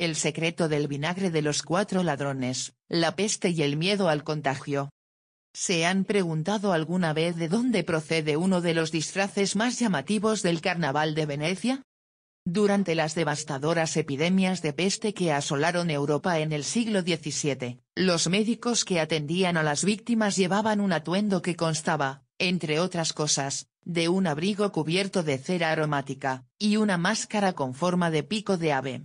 El secreto del vinagre de los cuatro ladrones, la peste y el miedo al contagio. ¿Se han preguntado alguna vez de dónde procede uno de los disfraces más llamativos del Carnaval de Venecia? Durante las devastadoras epidemias de peste que asolaron Europa en el siglo XVII, los médicos que atendían a las víctimas llevaban un atuendo que constaba, entre otras cosas, de un abrigo cubierto de cera aromática, y una máscara con forma de pico de ave.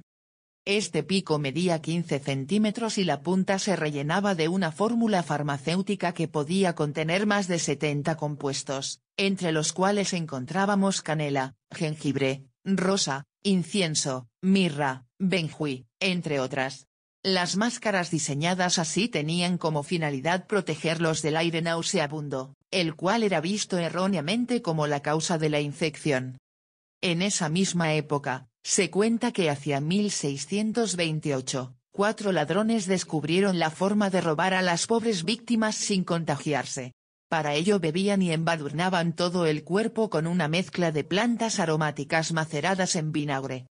Este pico medía 15 centímetros y la punta se rellenaba de una fórmula farmacéutica que podía contener más de 70 compuestos, entre los cuales encontrábamos canela, jengibre, rosa, incienso, mirra, benjuí, entre otras. Las máscaras diseñadas así tenían como finalidad protegerlos del aire nauseabundo, el cual era visto erróneamente como la causa de la infección. En esa misma época, se cuenta que hacia 1628, cuatro ladrones descubrieron la forma de robar a las pobres víctimas sin contagiarse. Para ello bebían y embadurnaban todo el cuerpo con una mezcla de plantas aromáticas maceradas en vinagre.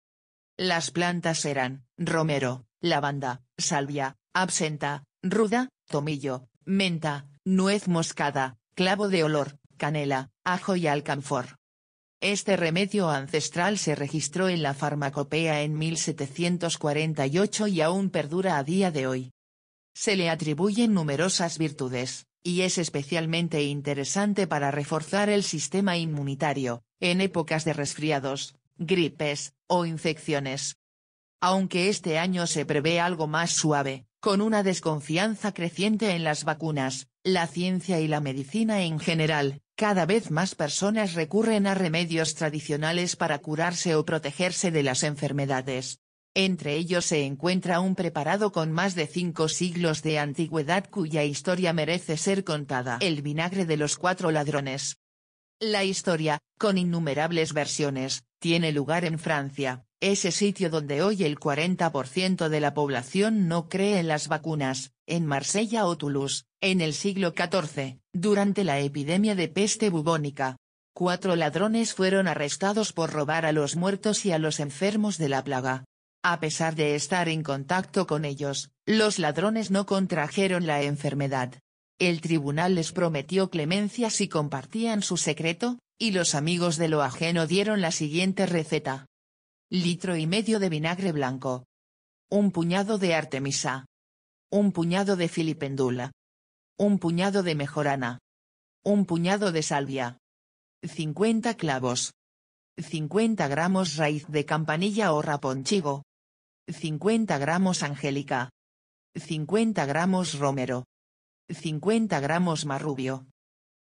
Las plantas eran, romero, lavanda, salvia, absenta, ruda, tomillo, menta, nuez moscada, clavo de olor, canela, ajo y alcanfor. Este remedio ancestral se registró en la farmacopea en 1748 y aún perdura a día de hoy. Se le atribuyen numerosas virtudes, y es especialmente interesante para reforzar el sistema inmunitario, en épocas de resfriados, gripes, o infecciones. Aunque este año se prevé algo más suave, con una desconfianza creciente en las vacunas, la ciencia y la medicina en general, cada vez más personas recurren a remedios tradicionales para curarse o protegerse de las enfermedades. Entre ellos se encuentra un preparado con más de cinco siglos de antigüedad cuya historia merece ser contada. El vinagre de los cuatro ladrones. La historia, con innumerables versiones, tiene lugar en Francia, ese sitio donde hoy el 40% de la población no cree en las vacunas, en Marsella o Toulouse, en el siglo XIV, durante la epidemia de peste bubónica. Cuatro ladrones fueron arrestados por robar a los muertos y a los enfermos de la plaga. A pesar de estar en contacto con ellos, los ladrones no contrajeron la enfermedad. El tribunal les prometió clemencia si compartían su secreto, y los amigos de lo ajeno dieron la siguiente receta litro y medio de vinagre blanco, un puñado de artemisa, un puñado de filipendula, un puñado de mejorana, un puñado de salvia, 50 clavos, 50 gramos raíz de campanilla o raponchigo, 50 gramos angélica, 50 gramos romero, 50 gramos marrubio,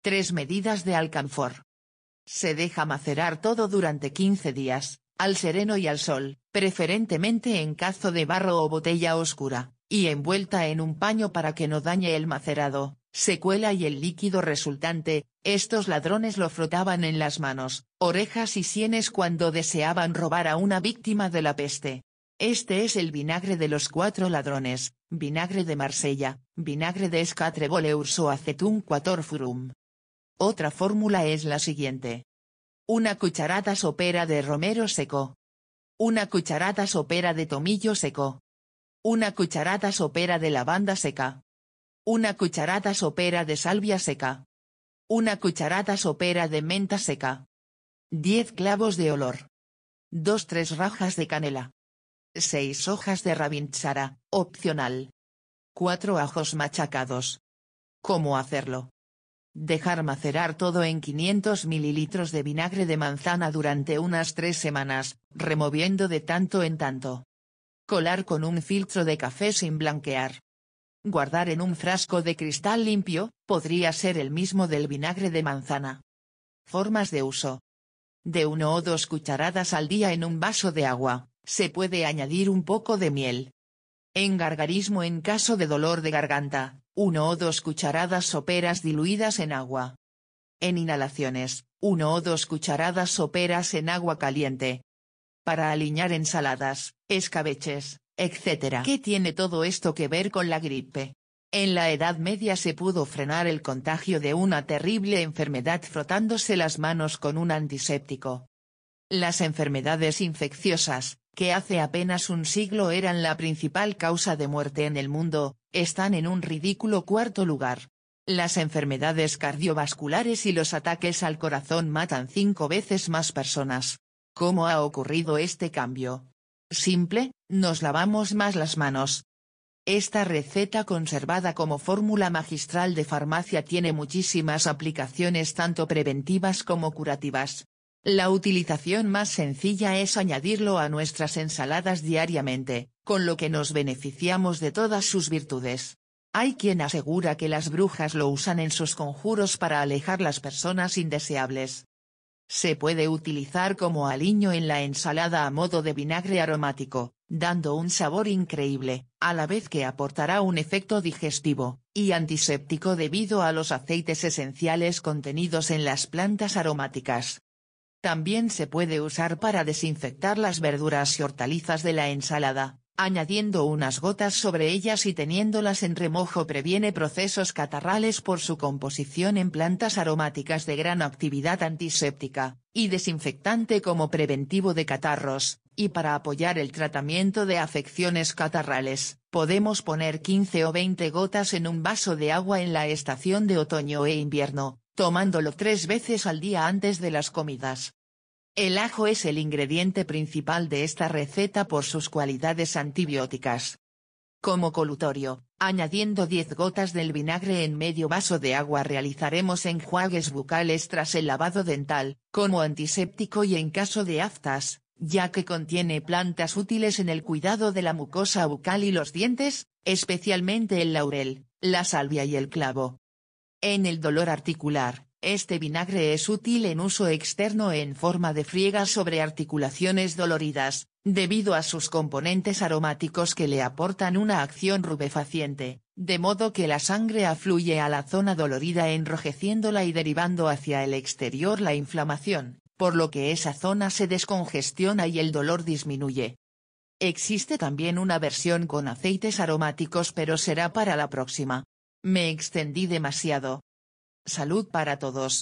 3 medidas de alcanfor. Se deja macerar todo durante 15 días al sereno y al sol, preferentemente en cazo de barro o botella oscura, y envuelta en un paño para que no dañe el macerado, secuela y el líquido resultante, estos ladrones lo frotaban en las manos, orejas y sienes cuando deseaban robar a una víctima de la peste. Este es el vinagre de los cuatro ladrones, vinagre de Marsella, vinagre de Escatrebole o Acetum Quatorfurum. Otra fórmula es la siguiente. Una cucharada sopera de romero seco. Una cucharada sopera de tomillo seco. Una cucharada sopera de lavanda seca. Una cucharada sopera de salvia seca. Una cucharada sopera de menta seca. Diez clavos de olor. Dos-tres rajas de canela. Seis hojas de ravintsara, opcional. Cuatro ajos machacados. ¿Cómo hacerlo? Dejar macerar todo en 500 mililitros de vinagre de manzana durante unas 3 semanas, removiendo de tanto en tanto. Colar con un filtro de café sin blanquear. Guardar en un frasco de cristal limpio, podría ser el mismo del vinagre de manzana. Formas de uso. De 1 o 2 cucharadas al día en un vaso de agua, se puede añadir un poco de miel. En gargarismo en caso de dolor de garganta, 1 o 2 cucharadas soperas diluidas en agua. En inhalaciones, 1 o 2 cucharadas soperas en agua caliente. Para aliñar ensaladas, escabeches, etc. ¿Qué tiene todo esto que ver con la gripe? En la Edad Media se pudo frenar el contagio de una terrible enfermedad frotándose las manos con un antiséptico. Las enfermedades infecciosas, que hace apenas un siglo eran la principal causa de muerte en el mundo, están en un ridículo cuarto lugar. Las enfermedades cardiovasculares y los ataques al corazón matan cinco veces más personas. ¿Cómo ha ocurrido este cambio? Simple, nos lavamos más las manos. Esta receta conservada como fórmula magistral de farmacia tiene muchísimas aplicaciones tanto preventivas como curativas. La utilización más sencilla es añadirlo a nuestras ensaladas diariamente, con lo que nos beneficiamos de todas sus virtudes. Hay quien asegura que las brujas lo usan en sus conjuros para alejar las personas indeseables. Se puede utilizar como aliño en la ensalada a modo de vinagre aromático, dando un sabor increíble, a la vez que aportará un efecto digestivo, y antiséptico debido a los aceites esenciales contenidos en las plantas aromáticas. También se puede usar para desinfectar las verduras y hortalizas de la ensalada, añadiendo unas gotas sobre ellas y teniéndolas en remojo previene procesos catarrales por su composición en plantas aromáticas de gran actividad antiséptica, y desinfectante como preventivo de catarros, y para apoyar el tratamiento de afecciones catarrales, podemos poner 15 o 20 gotas en un vaso de agua en la estación de otoño e invierno, tomándolo tres veces al día antes de las comidas. El ajo es el ingrediente principal de esta receta por sus cualidades antibióticas. Como colutorio, añadiendo 10 gotas del vinagre en medio vaso de agua realizaremos enjuagues bucales tras el lavado dental, como antiséptico y en caso de aftas, ya que contiene plantas útiles en el cuidado de la mucosa bucal y los dientes, especialmente el laurel, la salvia y el clavo. En el dolor articular, este vinagre es útil en uso externo en forma de friega sobre articulaciones doloridas, debido a sus componentes aromáticos que le aportan una acción rubefaciente, de modo que la sangre afluye a la zona dolorida enrojeciéndola y derivando hacia el exterior la inflamación, por lo que esa zona se descongestiona y el dolor disminuye. Existe también una versión con aceites aromáticos pero será para la próxima. Me extendí demasiado, Salud para todos.